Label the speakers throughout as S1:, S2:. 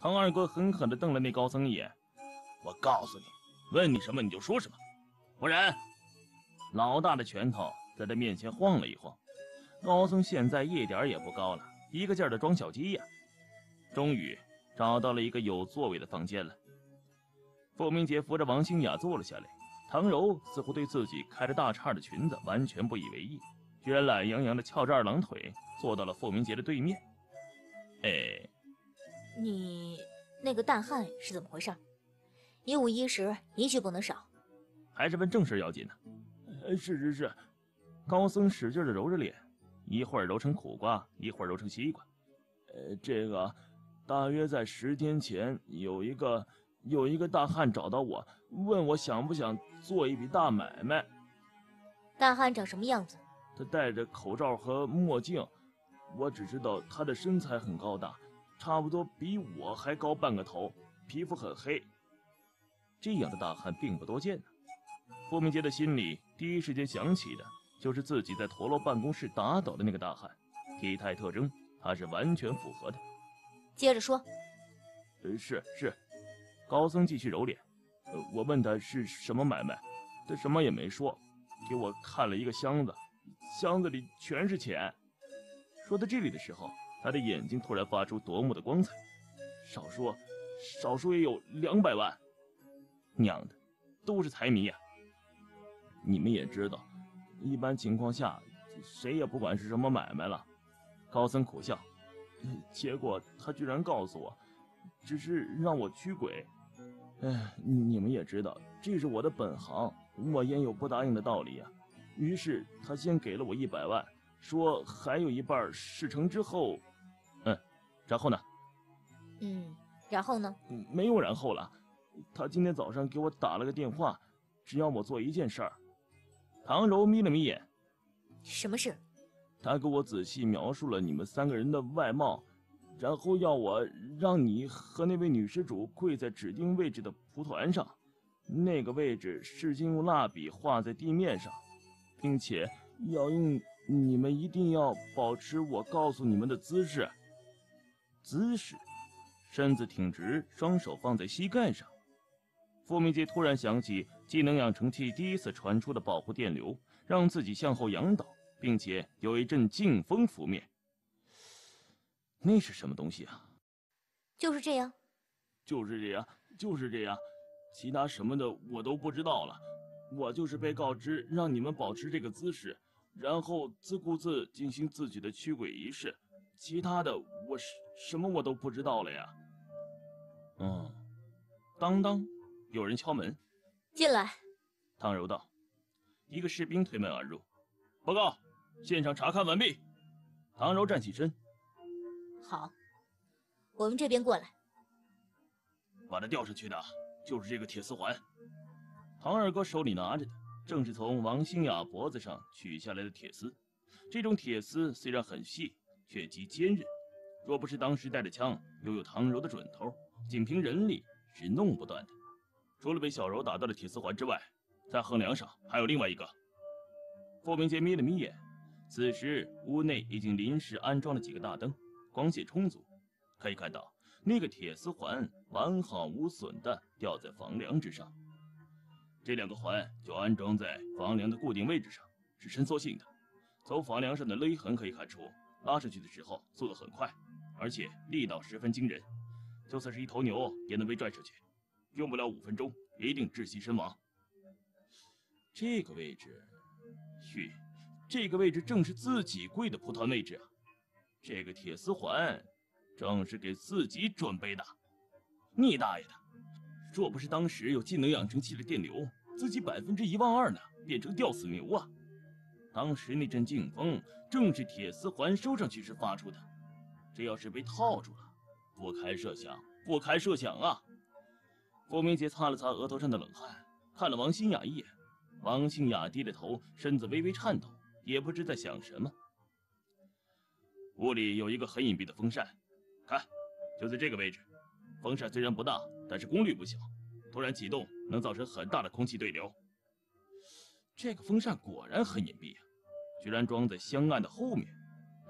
S1: 唐二哥狠狠地瞪了那高僧一眼，我告诉你，问你什么你就说什么，不然！老大的拳头在他面前晃了一晃。高僧现在一点也不高了，一个劲儿的装小鸡呀。终于找到了一个有座位的房间了。傅明杰扶着王新雅坐了下来，唐柔似乎对自己开着大叉的裙子完全不以为意，居然懒洋洋地翘着二郎腿坐到了傅明杰的对面。哎。
S2: 你那个大汉是怎么回事？一五一十，一句不能少。
S1: 还是问正事要紧呢。是是是，高僧使劲的揉着脸，一会儿揉成苦瓜，一会儿揉成西瓜。呃，这个大约在十天前，有一个有一个大汉找到我，问我想不想做一笔大买卖。大汉长什么样子？他戴着口罩和墨镜，我只知道他的身材很高大。差不多比我还高半个头，皮肤很黑。这样的大汉并不多见呢。傅明杰的心里第一时间想起的就是自己在陀螺办公室打倒的那个大汉，体态特征他是完全符合的。接着说，是是，高僧继续揉脸。我问他是什么买卖，他什么也没说，给我看了一个箱子，箱子里全是钱。说到这里的时候。他的眼睛突然发出夺目的光彩，少说，少说也有两百万。娘的，都是财迷呀！你们也知道，一般情况下，谁也不管是什么买卖了。高僧苦笑，结果他居然告诉我，只是让我驱鬼。哎，你们也知道，这是我的本行，我焉有不答应的道理呀？于是他先给了我一百万。说还有一半事成之后，嗯，然后呢？
S2: 嗯，然后呢？
S1: 没有然后了。他今天早上给我打了个电话，只要我做一件事儿。唐柔眯了眯眼，什么事？他给我仔细描述了你们三个人的外貌，然后要我让你和那位女施主跪在指定位置的蒲团上，那个位置是先用蜡笔画在地面上，并且要用。你们一定要保持我告诉你们的姿势。姿势，身子挺直，双手放在膝盖上。傅明杰突然想起技能养成器第一次传出的保护电流，让自己向后仰倒，并且有一阵劲风拂面。那是什么东西啊？就是这样，就是这样，就是这样。其他什么的我都不知道了，我就是被告知让你们保持这个姿势。然后自顾自进行自己的驱鬼仪式，其他的我什什么我都不知道了呀。嗯，当当，有人敲门，进来。唐柔道，一个士兵推门而入，报告：现场查看完毕。唐柔站起身，
S2: 好，我们这边过来。
S1: 把他吊上去的，就是这个铁丝环。唐二哥手里拿着的。正是从王新雅脖子上取下来的铁丝，这种铁丝虽然很细，却极坚韧。若不是当时带着枪，又有唐柔的准头，仅凭人力是弄不断的。除了被小柔打断的铁丝环之外，在横梁上还有另外一个。傅明杰眯了眯眼，此时屋内已经临时安装了几个大灯，光线充足，可以看到那个铁丝环完好无损的吊在房梁之上。这两个环就安装在房梁的固定位置上，是伸缩性的。从房梁上的勒痕可以看出，拉上去的时候速度很快，而且力道十分惊人，就算是一头牛也能被拽上去。用不了五分钟，一定窒息身亡。这个位置，嘘，这个位置正是自己跪的蒲团位置啊！这个铁丝环，正是给自己准备的。你大爷的！若不是当时有技能养成器的电流，自己百分之一万二呢，变成吊死牛啊！当时那阵劲风，正是铁丝环收上去时发出的。这要是被套住了，不堪设想，不堪设想啊！郭明杰擦了擦额头上的冷汗，看了王新雅一眼。王新雅低着头，身子微微颤抖，也不知在想什么。屋里有一个很隐蔽的风扇，看，就在这个位置。风扇虽然不大，但是功率不小。突然启动。能造成很大的空气对流。这个风扇果然很隐蔽啊，居然装在香案的后面，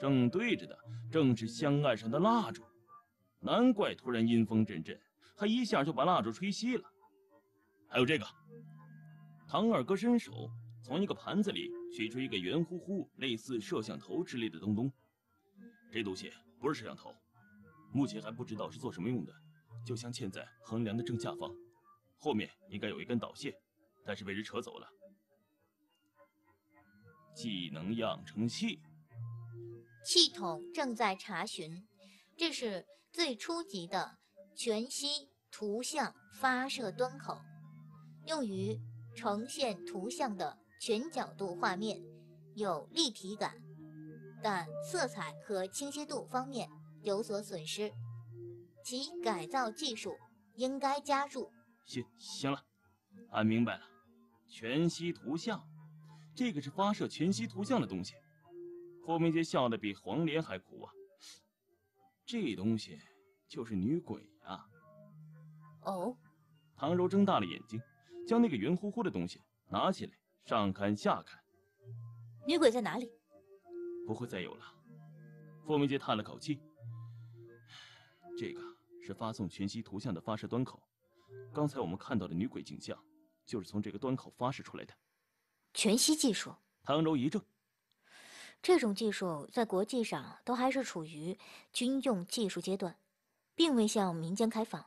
S1: 正对着的正是香案上的蜡烛，难怪突然阴风阵阵，还一下就把蜡烛吹熄了。还有这个，唐二哥伸手从一个盘子里取出一个圆乎乎、类似摄像头之类的东东，这东西不是摄像头，目前还不知道是做什么用的，就镶嵌在横梁的正下方。后面应该有一根导线，但是被人扯走了。技能养成器。
S2: 系统正在查询，这是最初级的全息图像发射端口，用于呈现图像的全角度画面，有立体感，但色彩和清晰度方面有所损失。其改造技术应该加入。
S1: 行行了，俺明白了。全息图像，这个是发射全息图像的东西。傅明杰笑得比黄连还苦啊。这东西就是女鬼啊。哦。唐柔睁大了眼睛，将那个圆乎乎的东西拿起来，上看下看。
S2: 女鬼在哪里？
S1: 不会再有了。傅明杰叹了口气。这个是发送全息图像的发射端口。刚才我们看到的女鬼景象，就是从这个端口发射出来的。
S2: 全息技术，唐柔一怔。这种技术在国际上都还是处于军用技术阶段，并未向民间开放，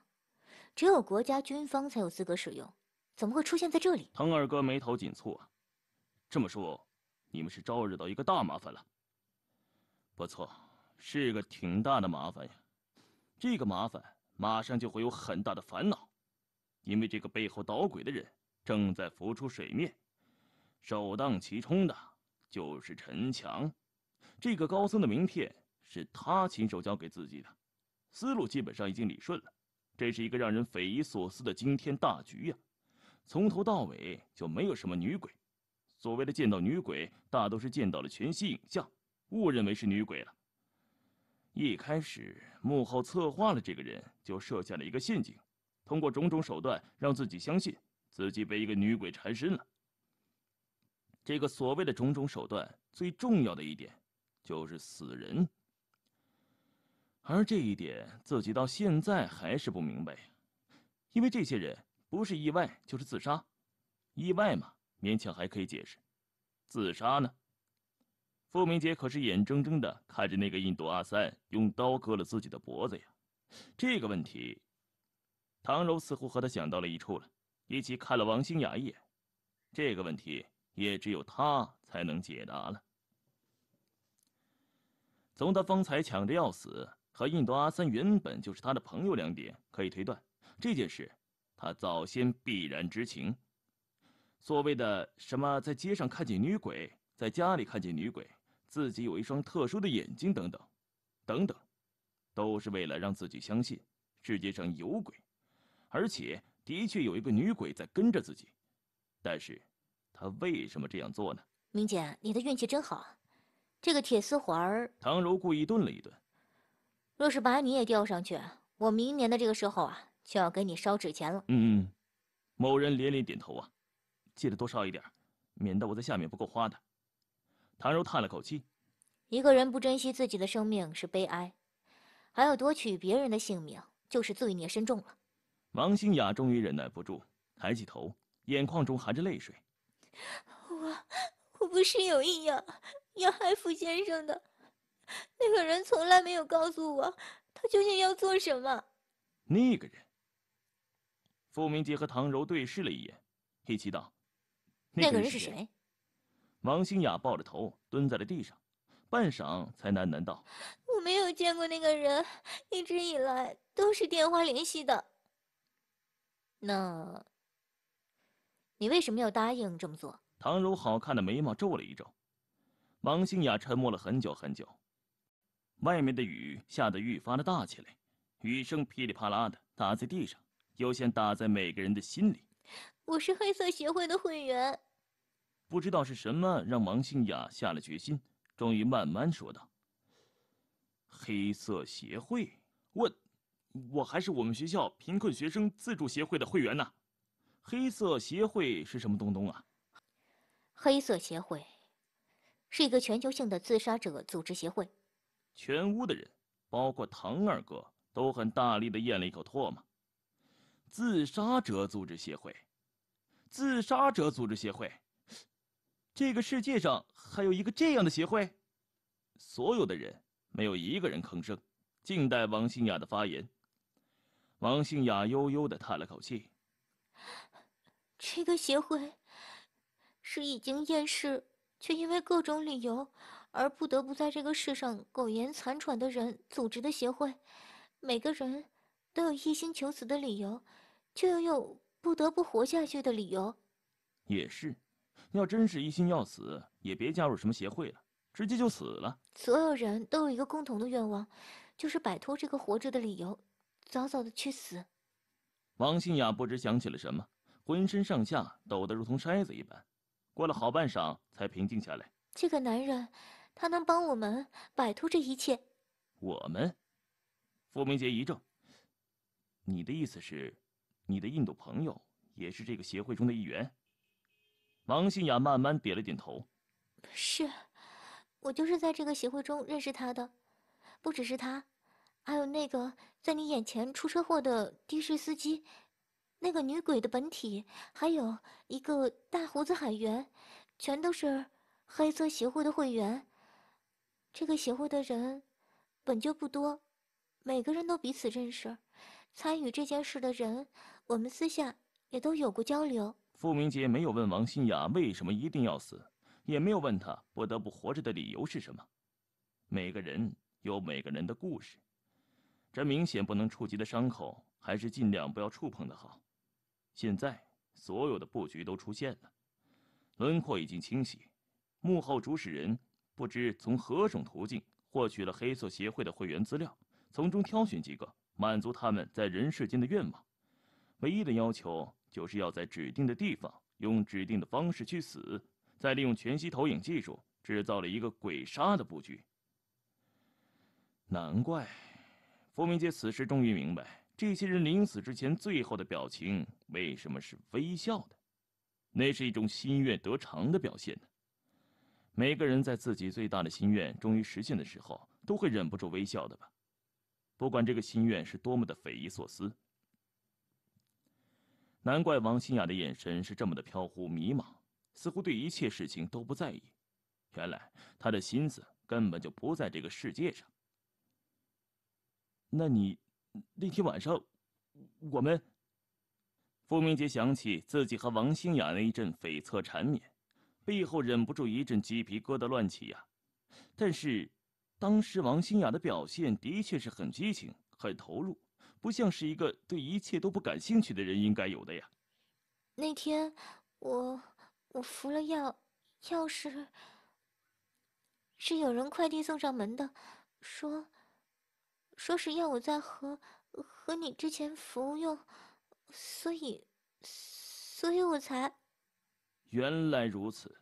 S2: 只有国家军方才有资格使用。怎么会出现在这里？
S1: 唐二哥眉头紧蹙啊！这么说，你们是招惹到一个大麻烦了。不错，是个挺大的麻烦呀。这个麻烦马上就会有很大的烦恼。因为这个背后捣鬼的人正在浮出水面，首当其冲的就是陈强。这个高僧的名片是他亲手交给自己的，思路基本上已经理顺了。这是一个让人匪夷所思的惊天大局呀！从头到尾就没有什么女鬼，所谓的见到女鬼，大都是见到了全息影像，误认为是女鬼了。一开始，幕后策划了这个人，就设下了一个陷阱。通过种种手段让自己相信自己被一个女鬼缠身了。这个所谓的种种手段，最重要的一点就是死人，而这一点自己到现在还是不明白因为这些人不是意外就是自杀，意外嘛勉强还可以解释，自杀呢，傅明杰可是眼睁睁的看着那个印度阿三用刀割了自己的脖子呀。这个问题。唐柔似乎和他想到了一处了，一起看了王兴雅一眼。这个问题也只有他才能解答了。从他方才抢着要死和印度阿三原本就是他的朋友两点可以推断，这件事他早先必然知情。所谓的什么在街上看见女鬼，在家里看见女鬼，自己有一双特殊的眼睛等等，等等，都是为了让自己相信世界上有鬼。而且的确有一个女鬼在跟着自己，但是她为什么这样做呢？
S2: 明姐，你的运气真好，这个铁丝环儿。
S1: 唐柔故意顿了一顿。
S2: 若是把你也吊上去，我明年的这个时候啊，就要给你烧纸钱了。
S1: 嗯嗯。某人连连点头啊，记得多烧一点，免得我在下面不够花的。唐柔叹了口气，
S2: 一个人不珍惜自己的生命是悲哀，还要夺取别人的性命，就是罪孽深重了。
S1: 王心雅终于忍耐不住，抬起头，眼眶中含着泪水：“
S2: 我我不是有意要要害傅先生的，那个人从来没有告诉我他究竟要做什么。”
S1: 那个人。傅明杰和唐柔对视了一眼，一起道：“那个人是谁？”王心雅抱着头蹲在了地上，半晌才喃喃道：“
S2: 我没有见过那个人，一直以来都是电话联系的。”那，你为什么要答应这么做？
S1: 唐柔好看的眉毛皱了一皱。王新雅沉默了很久很久。外面的雨下得愈发的大起来，雨声噼里啪啦的打在地上，又些打在每个人的心里。
S2: 我是黑色协会的会员。
S1: 不知道是什么让王新雅下了决心，终于慢慢说道：“黑色协会，问。”我还是我们学校贫困学生自助协会的会员呢。黑色协会是什么东东啊？
S2: 黑色协会是一个全球性的自杀者组织协会。
S1: 全屋的人，包括唐二哥，都很大力的咽了一口唾沫。自杀者组织协会，自杀者组织协会，这个世界上还有一个这样的协会？所有的人没有一个人吭声，静待王新雅的发言。王兴雅悠悠的叹了口气：“
S2: 这个协会是已经厌世，却因为各种理由而不得不在这个世上苟延残喘的人组织的协会。每个人都有一心求死的理由，却又有不得不活下去的理由。
S1: 也是，要真是一心要死，也别加入什么协会了，直接就死了。
S2: 所有人都有一个共同的愿望，就是摆脱这个活着的理由。”早早的去死！
S1: 王新雅不知想起了什么，浑身上下抖得如同筛子一般。过了好半晌，才平静下来。
S2: 这个男人，他能帮我们摆脱这一切。
S1: 我们？傅明杰一怔。你的意思是，你的印度朋友也是这个协会中的一员？王新雅慢慢点了点头。
S2: 是，我就是在这个协会中认识他的，不只是他。还有那个在你眼前出车祸的的士司机，那个女鬼的本体，还有一个大胡子海员，全都是黑色协会的会员。这个协会的人本就不多，每个人都彼此认识。参与这件事的人，我们私下也都有过交流。
S1: 傅明杰没有问王新雅为什么一定要死，也没有问他不得不活着的理由是什么。每个人有每个人的故事。这明显不能触及的伤口，还是尽量不要触碰的好。现在所有的布局都出现了，轮廓已经清晰。幕后主使人不知从何种途径获取了黑色协会的会员资料，从中挑选几个满足他们在人世间的愿望。唯一的要求就是要在指定的地方用指定的方式去死。再利用全息投影技术制造了一个鬼杀的布局。难怪。福明杰此时终于明白，这些人临死之前最后的表情为什么是微笑的，那是一种心愿得偿的表现呢。每个人在自己最大的心愿终于实现的时候，都会忍不住微笑的吧？不管这个心愿是多么的匪夷所思。难怪王新雅的眼神是这么的飘忽迷茫，似乎对一切事情都不在意。原来她的心思根本就不在这个世界上。那你那天晚上，我们……傅明杰想起自己和王新雅那一阵悱恻缠绵，背后忍不住一阵鸡皮疙瘩乱起呀。但是，当时王新雅的表现的确是很激情、很投入，不像是一个对一切都不感兴趣的人应该有的呀。
S2: 那天我我服了药，钥匙是有人快递送上门的，说。说是要我在和和你之前服用，所以，所以我才。
S1: 原来如此，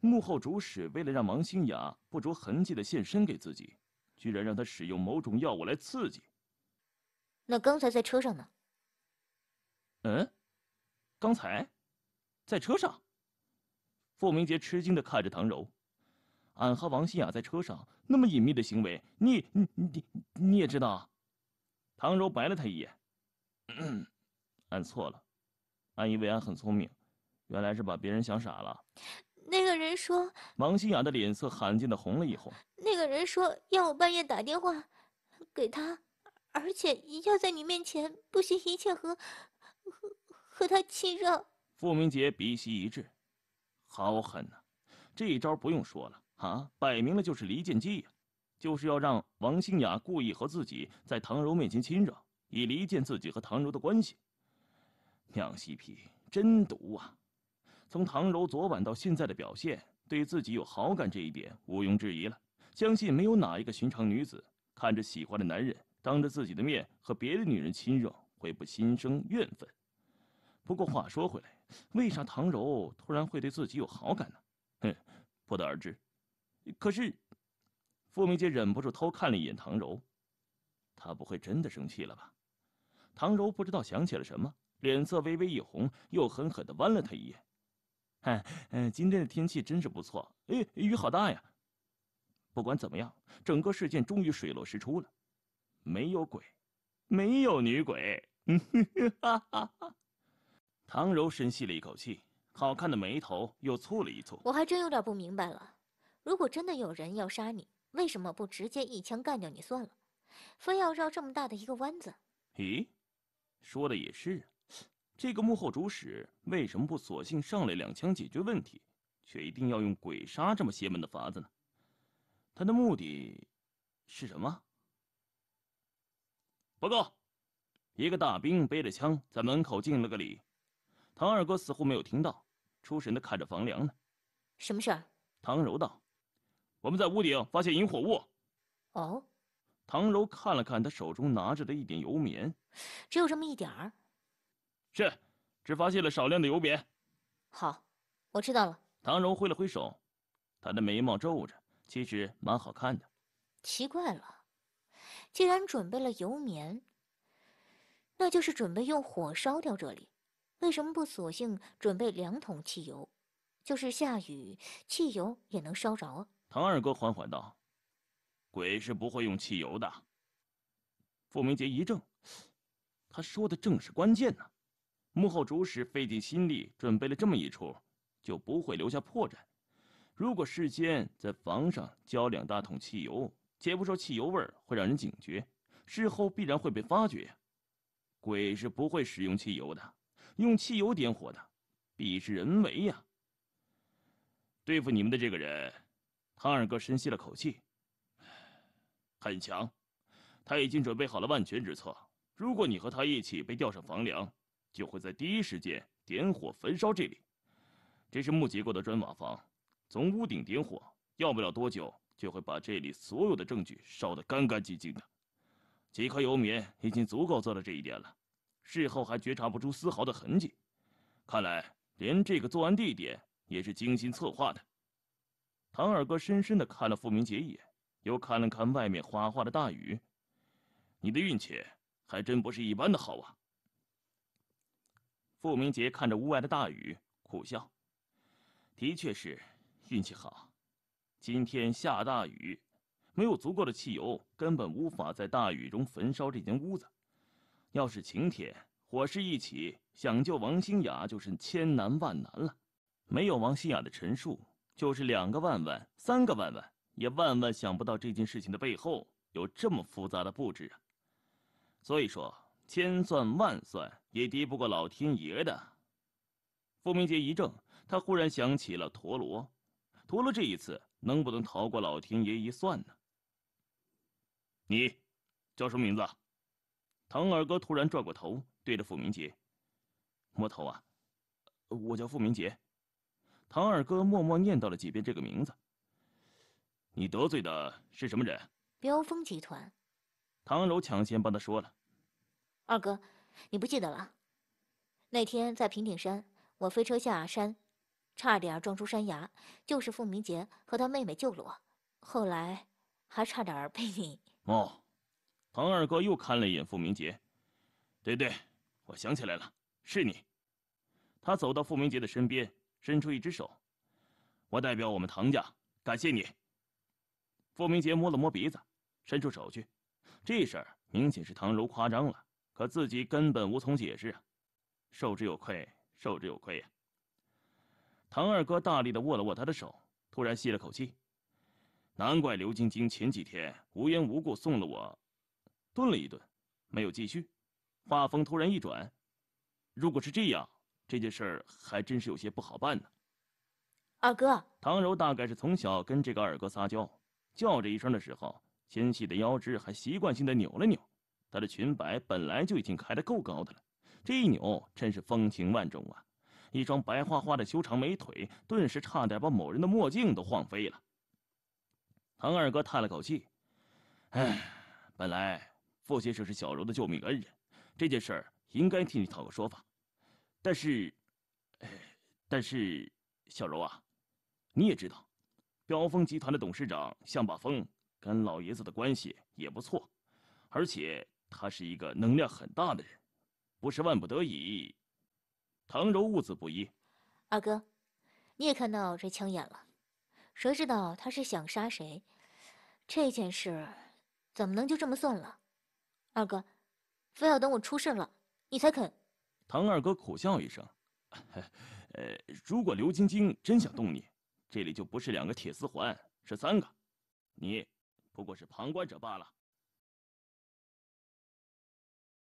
S1: 幕后主使为了让王星雅不着痕迹的现身给自己，居然让她使用某种药物来刺激。
S2: 那刚才在车上呢？
S1: 嗯，刚才，在车上。傅明杰吃惊的看着唐柔。俺和王新雅在车上那么隐秘的行为，你你你你也知道。唐柔白了他一眼，俺错了，俺以为俺很聪明，原来是把别人想傻了。
S2: 那个人说。
S1: 王新雅的脸色罕见的红了一红。
S2: 那个人说要我半夜打电话给他，而且要在你面前不惜一切和和他亲热。
S1: 傅明杰鼻息一滞，好狠呐！这一招不用说了。啊，摆明了就是离间计呀，就是要让王新雅故意和自己在唐柔面前亲热，以离间自己和唐柔的关系。娘西皮真毒啊！从唐柔昨晚到现在的表现，对自己有好感这一点毋庸置疑了。相信没有哪一个寻常女子看着喜欢的男人当着自己的面和别的女人亲热，会不心生怨愤。不过话说回来，为啥唐柔突然会对自己有好感呢？哼，不得而知。可是，傅明杰忍不住偷看了一眼唐柔，他不会真的生气了吧？唐柔不知道想起了什么，脸色微微一红，又狠狠地剜了他一眼。哎，今天的天气真是不错，哎，雨好大呀。不管怎么样，整个事件终于水落石出了，没有鬼，没有女鬼。唐柔深吸了一口气，好看的眉头又蹙了一蹙。
S2: 我还真有点不明白了。如果真的有人要杀你，为什么不直接一枪干掉你算了，非要绕这么大的一个弯子？
S1: 咦，说的也是啊，这个幕后主使为什么不索性上来两枪解决问题，却一定要用鬼杀这么邪门的法子呢？他的目的是什么？报告，一个大兵背着枪在门口敬了个礼。唐二哥似乎没有听到，出神的看着房梁呢。什么事儿？唐柔道。我们在屋顶发现引火物。哦，唐柔看了看他手中拿着的一点油棉，
S2: 只有这么一点儿。
S1: 是，只发现了少量的油棉。好，我知道了。唐柔挥了挥手，她的眉毛皱着，其实蛮好看的。
S2: 奇怪了，既然准备了油棉，那就是准备用火烧掉这里。为什么不索性准备两桶汽油？就是下雨，汽油也能烧着啊。
S1: 唐二哥缓缓道：“鬼是不会用汽油的。”傅明杰一怔，他说的正是关键呢。幕后主使费尽心力准备了这么一出，就不会留下破绽。如果事先在房上浇两大桶汽油，且不说汽油味会让人警觉，事后必然会被发觉鬼是不会使用汽油的，用汽油点火的，必是人为呀。对付你们的这个人。康二哥深吸了口气，很强，他已经准备好了万全之策。如果你和他一起被吊上房梁，就会在第一时间点火焚烧这里。这是木结构的砖瓦房，从屋顶点火，要不了多久就会把这里所有的证据烧得干干净净的。几颗油棉已经足够做到这一点了，事后还觉察不出丝毫的痕迹。看来，连这个作案地点也是精心策划的。唐二哥深深的看了傅明杰一眼，又看了看外面哗哗的大雨。你的运气还真不是一般的好啊！傅明杰看着屋外的大雨，苦笑：“的确是运气好。今天下大雨，没有足够的汽油，根本无法在大雨中焚烧这间屋子。要是晴天，火势一起，想救王新雅就是千难万难了。没有王新雅的陈述。”就是两个万万，三个万万，也万万想不到这件事情的背后有这么复杂的布置啊！所以说，千算万算也敌不过老天爷的。傅明杰一怔，他忽然想起了陀螺，陀螺这一次能不能逃过老天爷一算呢？你叫什么名字？唐二哥突然转过头，对着傅明杰：“摸头啊，我叫傅明杰。”唐二哥默默念叨了几遍这个名字。你得罪的是什么人？
S2: 飙风集团。
S1: 唐柔抢先帮他说了。
S2: 二哥，你不记得了？那天在平顶山，我飞车下山，差点撞出山崖，就是傅明杰和他妹妹救了我。后来还差点被你……
S1: 哦，唐二哥又看了一眼傅明杰。对对，我想起来了，是你。他走到傅明杰的身边。伸出一只手，我代表我们唐家感谢你。傅明杰摸了摸鼻子，伸出手去。这事儿明显是唐柔夸张了，可自己根本无从解释啊，受之有愧，受之有愧呀。唐二哥大力的握了握他的手，突然吸了口气，难怪刘晶晶前几天无缘无故送了我。顿了一顿，没有继续，话锋突然一转，如果是这样。这件事儿还真是有些不好办呢，二哥。唐柔大概是从小跟这个二哥撒娇，叫这一声的时候，纤细的腰肢还习惯性的扭了扭，她的裙摆本来就已经开得够高的了，这一扭真是风情万种啊！一双白花花的修长美腿，顿时差点把某人的墨镜都晃飞了。唐二哥叹了口气：“哎，本来傅先生是小柔的救命恩人，这件事儿应该替你讨个说法。”但是，但是，小柔啊，你也知道，标峰集团的董事长向把风跟老爷子的关系也不错，而且他是一个能量很大的人，不是万不得已，唐柔兀自不依。
S2: 二哥，你也看到这枪眼了，谁知道他是想杀谁？这件事怎么能就这么算了？二哥，非要等我出事了，你才肯？
S1: 唐二哥苦笑一声，呃，如果刘晶晶真想动你，这里就不是两个铁丝环，是三个，你不过是旁观者罢了。